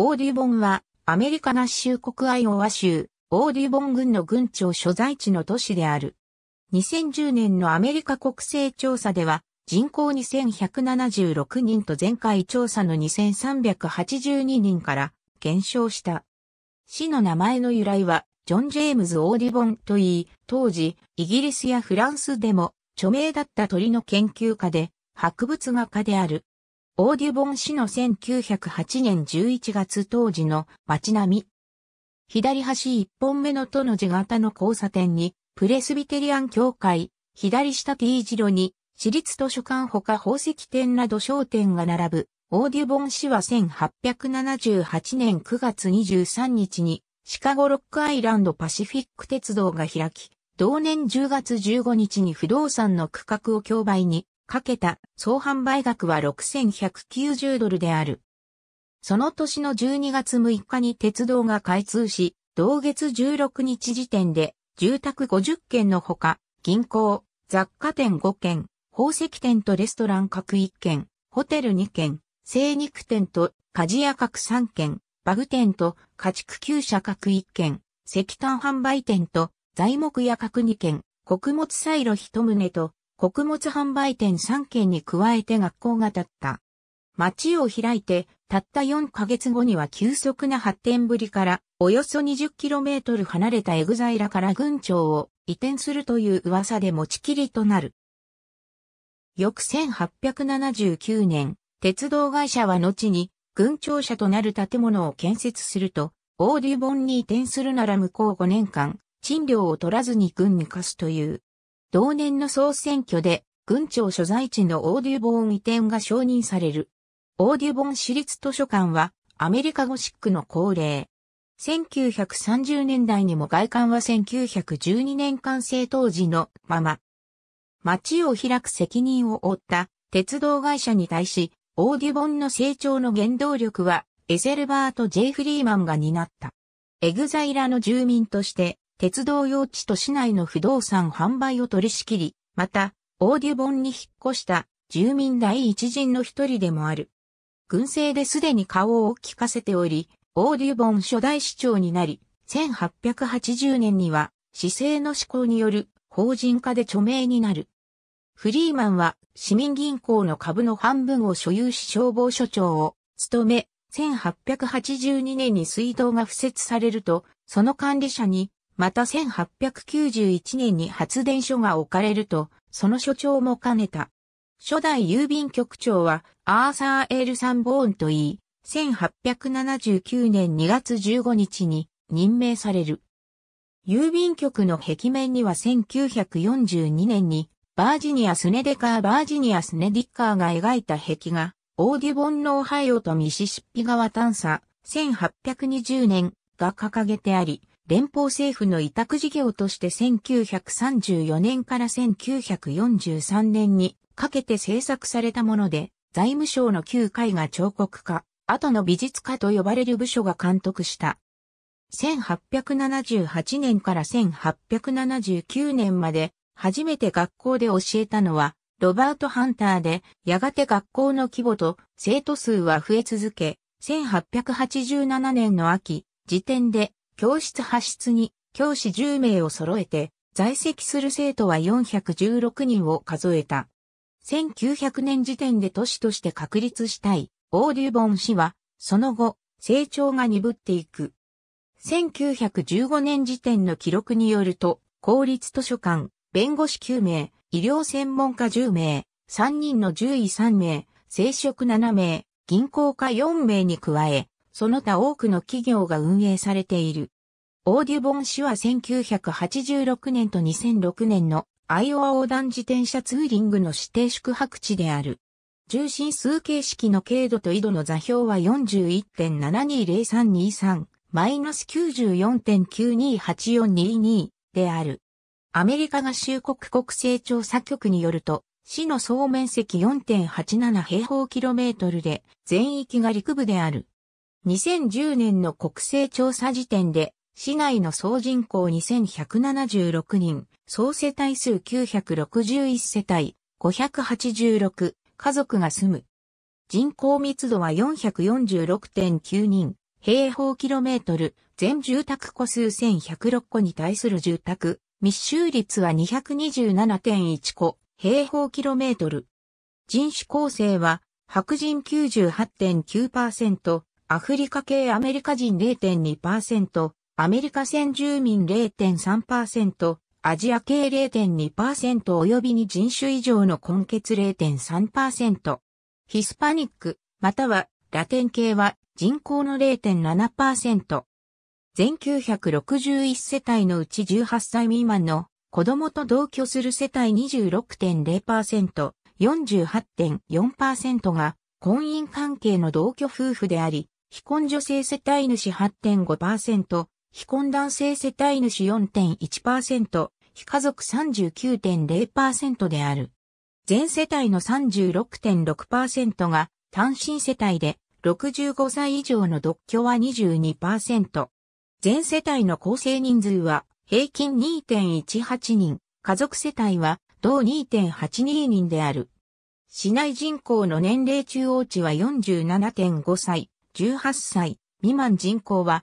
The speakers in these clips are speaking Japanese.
オーデュボンは、アメリカ合衆国アイオワ州、オーデュボン軍の軍庁所在地の都市である。2010年のアメリカ国勢調査では、人口2176人と前回調査の2382人から減少した。市の名前の由来は、ジョン・ジェームズ・オーディボンと言い、当時、イギリスやフランスでも著名だった鳥の研究家で、博物画家である。オーデュボン市の1908年11月当時の街並み。左端一本目の都の字型の交差点に、プレスビテリアン教会、左下 T 字路に、私立図書館ほか宝石店など商店が並ぶ、オーデュボン市は1878年9月23日に、シカゴロックアイランドパシフィック鉄道が開き、同年10月15日に不動産の区画を競売にかけた総販売額は6190ドルである。その年の12月6日に鉄道が開通し、同月16日時点で住宅50軒のほか、銀行、雑貨店5軒、宝石店とレストラン各1軒、ホテル2軒、精肉店と鍛冶屋各3軒、バグ店と家畜厩舎各1軒、石炭販売店と材木屋各2軒、穀物サイロ1棟と穀物販売店3軒に加えて学校が建った。町を開いて、たった4ヶ月後には急速な発展ぶりから、およそ 20km 離れたエグザイラから軍庁を移転するという噂で持ちきりとなる。翌1879年、鉄道会社は後に、軍庁舎となる建物を建設すると、オーデュボンに移転するなら向こう5年間、賃料を取らずに軍に貸すという同年の総選挙で、軍庁所在地のオーデュボーン移転が承認される。オーデュボン市立図書館は、アメリカゴシックの恒例。1930年代にも外観は1912年完成当時のまま。街を開く責任を負った鉄道会社に対し、オーデュボンの成長の原動力はエゼルバート・ジェイ・フリーマンが担った。エグザイラの住民として鉄道用地と市内の不動産販売を取り仕切り、また、オーデュボンに引っ越した住民第一人の一人でもある。軍政ですでに顔を利かせており、オーデュボン初代市長になり、1880年には、市政の施行による法人化で著名になる。フリーマンは市民銀行の株の半分を所有し消防署長を務め、1882年に水道が敷設されると、その管理者にまた1891年に発電所が置かれると、その所長も兼ねた。初代郵便局長はアーサー・エール・サンボーンといい、1879年2月15日に任命される。郵便局の壁面には1942年にバージニア・スネデカー・バージニア・スネディッカーが描いた壁画、オーディボンのオハイオとミシシッピ川探査、1820年が掲げてあり、連邦政府の委託事業として1934年から1943年にかけて制作されたもので、財務省の旧絵画彫刻家、後の美術家と呼ばれる部署が監督した。1878年から1879年まで初めて学校で教えたのはロバート・ハンターで、やがて学校の規模と生徒数は増え続け、1887年の秋、時点で教室発出に教師10名を揃えて在籍する生徒は416人を数えた。1900年時点で都市として確立したいオーデュボン氏はその後成長が鈍っていく。1915年時点の記録によると公立図書館、弁護士9名、医療専門家10名、3人の獣医3名、生殖7名、銀行家4名に加え、その他多くの企業が運営されている。オーデュボン市は1986年と2006年のアイオワ横断自転車ツーリングの指定宿泊地である。重心数形式の経度と緯度の座標は41.720323マイナス94.928422である。アメリカ合衆国国勢調査局によると、市の総面積4.87平方キロメートルで、全域が陸部である。2010年の国勢調査時点で、市内の総人口2176人、総世帯数961世帯、586家族が住む。人口密度は446.9人、平方キロメートル、全住宅戸数1106戸に対する住宅、密集率は227.1戸、平方キロメートル。人種構成は、白人98.9%、アフリカ系アメリカ人0.2%、アメリカ先住民0.3%、アジア系0.2%及びに人種以上の根血0.3%。ヒスパニック、またはラテン系は人口の0.7%。全961世帯のうち18歳未満の子供と同居する世帯26.0%、48.4%が婚姻関係の同居夫婦であり、非婚女性世帯主8.5%、非婚男性世帯主4.1%、非家族39.0%である。全世帯の36.6%が単身世帯で、65歳以上の独居は22%。全世帯の構成人数は平均2.18人、家族世帯は同2.82人である。市内人口の年齢中央値は47.5歳、18歳、未満人口は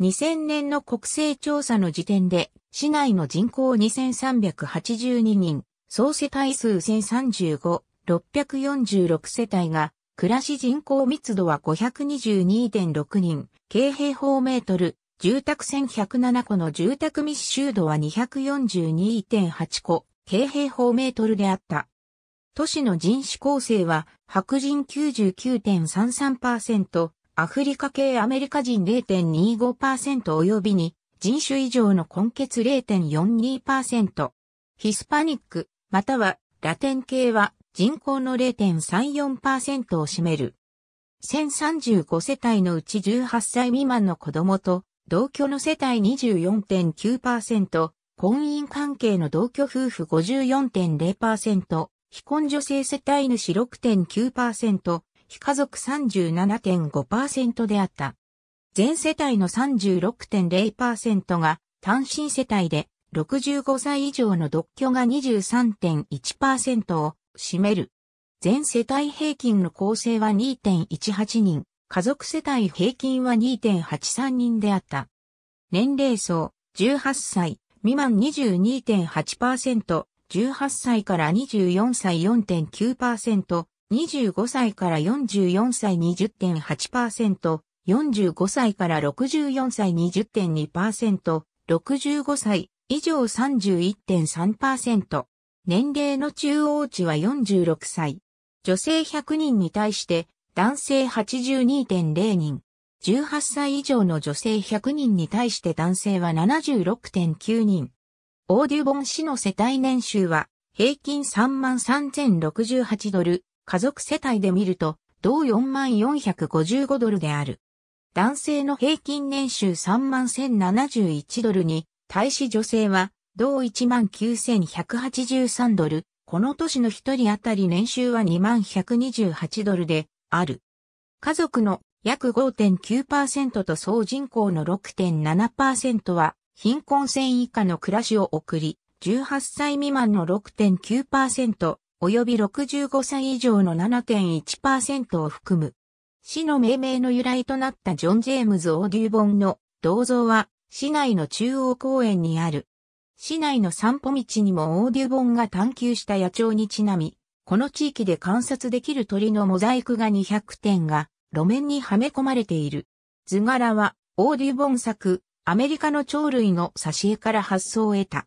2000年の国勢調査の時点で、市内の人口2382人、総世帯数1035、646世帯が、暮らし人口密度は522.6人、軽平方メートル、住宅1107個の住宅密集度は242.8個、軽平方メートルであった。都市の人種構成は、白人99.33%、アフリカ系アメリカ人0.25%及びに人種以上の根血0.42%。ヒスパニック、またはラテン系は人口の0.34%を占める。1035世帯のうち18歳未満の子供と同居の世帯24.9%、婚姻関係の同居夫婦54.0%、非婚女性世帯主6.9%、非家族37.5%であった。全世帯の36.0%が単身世帯で、65歳以上の独居が23.1%を占める。全世帯平均の構成は2.18人、家族世帯平均は2.83人であった。年齢層、18歳、未満22.8%、18歳から24歳4.9%、25歳から44歳20.8%、45歳から64歳20.2%、65歳以上31.3%。年齢の中央値は46歳。女性100人に対して男性82.0人。18歳以上の女性100人に対して男性は76.9人。オーデュボン氏の世帯年収は平均33,068ドル、家族世帯で見ると、同4455ドルである。男性の平均年収31071ドルに、対し女性は、同19183ドル、この年の一人当たり年収は2128ドルで、ある。家族の約5.9%と総人口の6.7%は、貧困線以下の暮らしを送り、18歳未満の6.9%、及び65歳以上の7.1%を含む。市の命名の由来となったジョン・ジェームズ・オーデューボンの銅像は市内の中央公園にある。市内の散歩道にもオーデューボンが探求した野鳥にちなみ、この地域で観察できる鳥のモザイク画200点が路面にはめ込まれている。図柄はオーデューボン作、アメリカの鳥類の挿絵から発想を得た。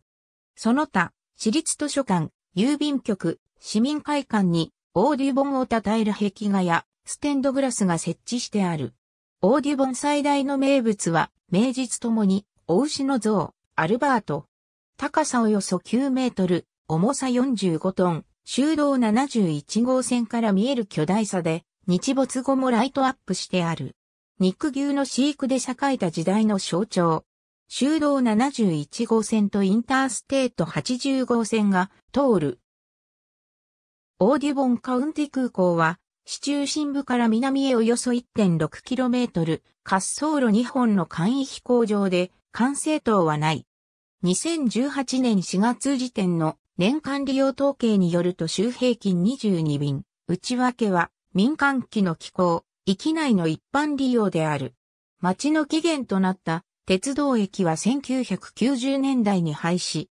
その他、市立図書館、郵便局、市民会館にオーデュボンを称える壁画やステンドグラスが設置してある。オーデュボン最大の名物は、名実ともに、お牛の像、アルバート。高さおよそ9メートル、重さ45トン、修道71号線から見える巨大さで、日没後もライトアップしてある。肉牛の飼育で栄えた時代の象徴。修道71号線とインターステート80号線が通るオーディボンカウンティ空港は、市中心部から南へおよそ 1.6km、滑走路2本の簡易飛行場で、管制塔はない。2018年4月時点の年間利用統計によると週平均22便、内訳は民間機の機構、域内の一般利用である。町の起源となった鉄道駅は1990年代に廃止。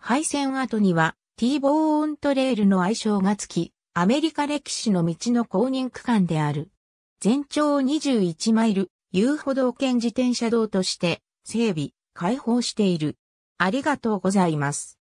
廃線後には T ボーントレールの愛称がつき、アメリカ歴史の道の公認区間である。全長21マイル、遊歩道兼自転車道として、整備、開放している。ありがとうございます。